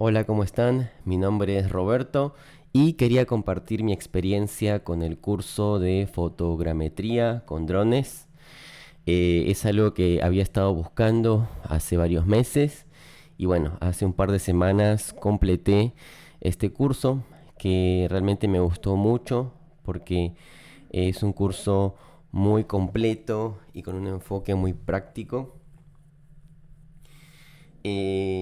Hola, ¿cómo están? Mi nombre es Roberto y quería compartir mi experiencia con el curso de fotogrametría con drones. Eh, es algo que había estado buscando hace varios meses y bueno, hace un par de semanas completé este curso que realmente me gustó mucho porque es un curso muy completo y con un enfoque muy práctico. Eh,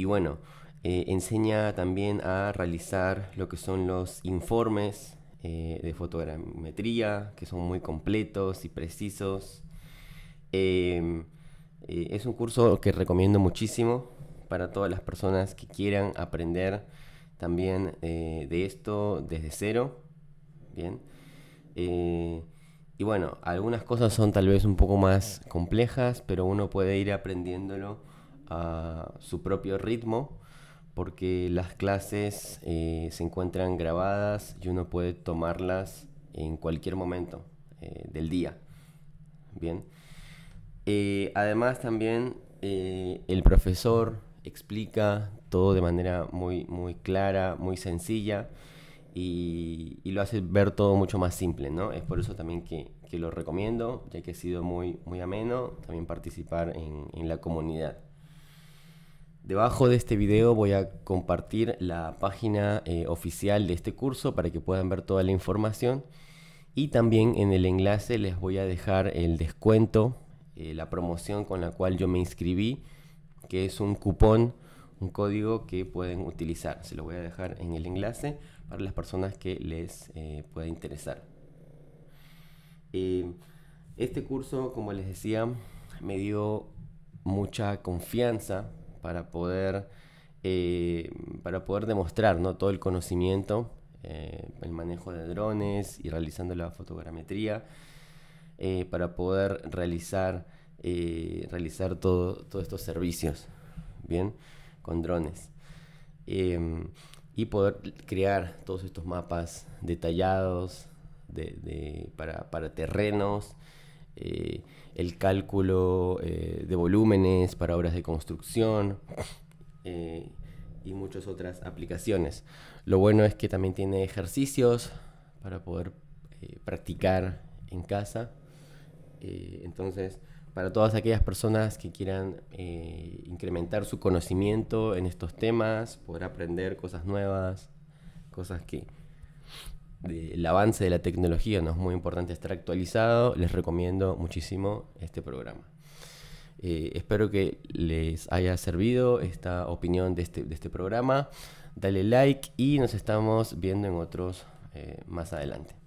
y bueno, eh, enseña también a realizar lo que son los informes eh, de fotogrametría, que son muy completos y precisos. Em, eh, es un curso que recomiendo muchísimo para todas las personas que quieran aprender también de esto desde cero. Bien. y bueno, algunas cosas son tal vez un poco más complejas, pero uno puede ir aprendiéndolo a su propio ritmo porque las clases eh, se encuentran grabadas y uno puede tomarlas en cualquier momento eh, del día. Bien. Eh, además también el profesor explica todo de manera muy, muy clara, muy sencilla y, lo hace ver todo mucho más simple, ¿no? Es por eso también que, lo recomiendo, ya que ha sido muy, muy ameno también participar en la comunidad. Debajo de este video voy a compartir la página eh, oficial de este curso para que puedan ver toda la información y también en el enlace les voy a dejar el descuento, eh, la promoción con la cual yo me inscribí, que es un cupón, un código que pueden utilizar. Se lo voy a dejar en el enlace para las personas que les eh, pueda interesar. este curso, como les decía, me dio mucha confianza para poder, eh, para poder demostrar ¿no? todo el conocimiento, eh, el manejo de drones y realizando la fotogrametría, eh, para poder realizar, realizar todos estos servicios, ¿bien? Con drones. Em, y poder crear todos estos mapas detallados para terrenos, eh, el cálculo eh, de volúmenes para obras de construcción eh, y muchas otras aplicaciones. Lo bueno es que también tiene ejercicios para poder practicar en casa. entonces, para todas aquellas personas que quieran incrementar su conocimiento en estos temas, poder aprender cosas nuevas, cosas que del avance de la tecnología, no es muy importante estar actualizado, les recomiendo muchísimo este programa. Eh, espero que les haya servido esta opinión este, de este, programa. Dale like y nos estamos viendo en otros eh, más adelante.